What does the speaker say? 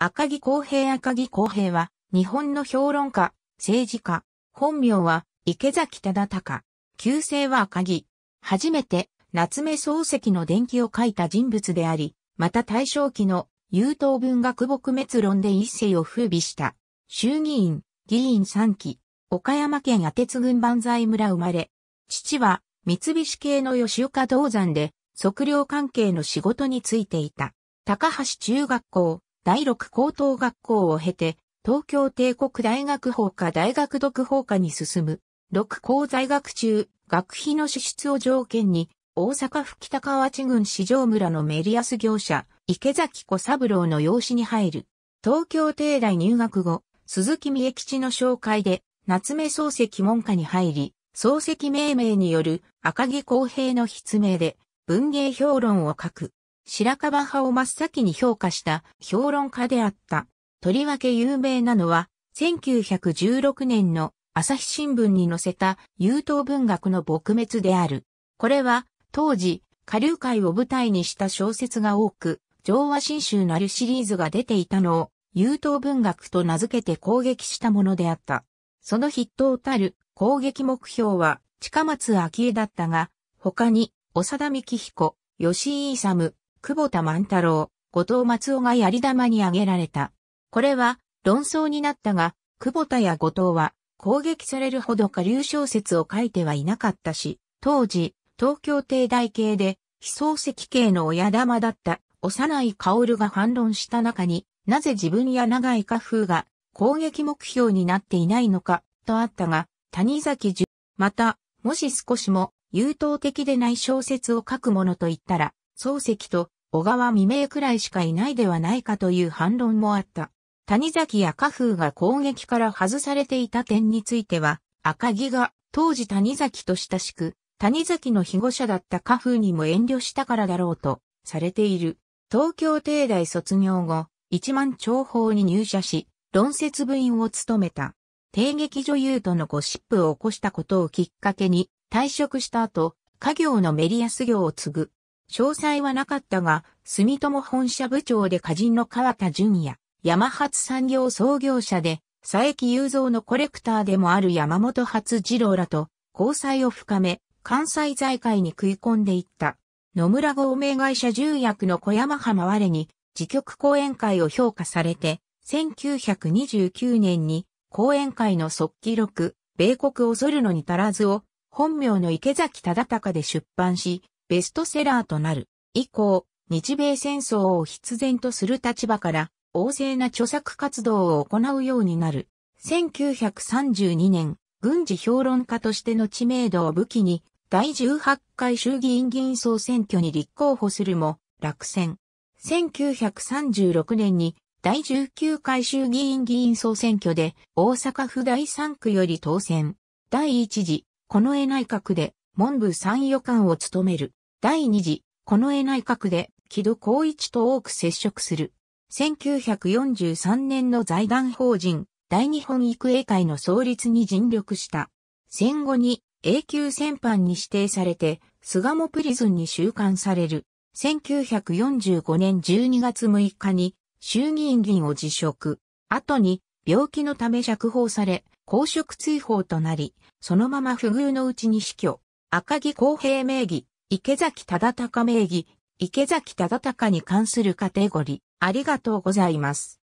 赤木公平赤木公平は、日本の評論家、政治家、本名は池崎忠隆、旧姓は赤木。初めて、夏目漱石の伝記を書いた人物であり、また大正期の優等文学撲滅論で一世を風靡した。衆議院、議員3期、岡山県阿鉄郡万歳村生まれ。父は、三菱系の吉岡銅山で、測量関係の仕事についていた。高橋中学校、第六高等学校を経て、東京帝国大学法科大学読法科に進む。六校在学中、学費の支出を条件に、大阪府北河内郡四条村のメリアス業者、池崎小三郎の養子に入る。東京帝大入学後、鈴木美吉の紹介で、夏目漱石門下に入り、漱石命名による赤木公平の筆名で文芸評論を書く。白樺派を真っ先に評価した評論家であった。とりわけ有名なのは、1916年の朝日新聞に載せた優等文学の撲滅である。これは、当時、下流界を舞台にした小説が多く、上和新州なるシリーズが出ていたのを、優等文学と名付けて攻撃したものであった。その筆頭たる攻撃目標は、近松昭恵だったが、他に、長田幹彦、吉井勇、久保田万太郎、後藤松尾が槍玉に挙げられた。これは論争になったが、久保田や後藤は攻撃されるほど下流小説を書いてはいなかったし、当時、東京帝大系で、非創石系の親玉だった幼い薫が反論した中に、なぜ自分や長い家風が攻撃目標になっていないのか、とあったが、谷崎十、また、もし少しも優等的でない小説を書くものと言ったら、漱石と小川未明くらいしかいないではないかという反論もあった。谷崎や家風が攻撃から外されていた点については、赤木が当時谷崎と親しく、谷崎の被護者だった家風にも遠慮したからだろうとされている。東京帝大卒業後、一万長法に入社し、論説部員を務めた。帝劇女優とのゴシップを起こしたことをきっかけに退職した後、家業のメリアス業を継ぐ。詳細はなかったが、住友本社部長で歌人の川田淳也、山発産業創業者で、佐伯雄三のコレクターでもある山本初次郎らと交際を深め、関西財界に食い込んでいった。野村合名会社重役の小山浜我に、自局講演会を評価されて、1929年に講演会の即記録、米国恐るのに足らずを、本名の池崎忠隆で出版し、ベストセラーとなる。以降、日米戦争を必然とする立場から、旺盛な著作活動を行うようになる。1932年、軍事評論家としての知名度を武器に、第18回衆議院議員総選挙に立候補するも、落選。1936年に、第19回衆議院議員総選挙で、大阪府第3区より当選。第1次、この絵内閣で、文部参与官を務める。第二次、近衛内閣で、木戸光一と多く接触する。1943年の財団法人、大日本育英会の創立に尽力した。戦後に永久戦犯に指定されて、菅もプリズンに収監される。1945年12月6日に衆議院議員を辞職。後に病気のため釈放され、公職追放となり、そのまま不遇のうちに死去。赤木公平名義、池崎忠隆名義、池崎忠隆に関するカテゴリー、ありがとうございます。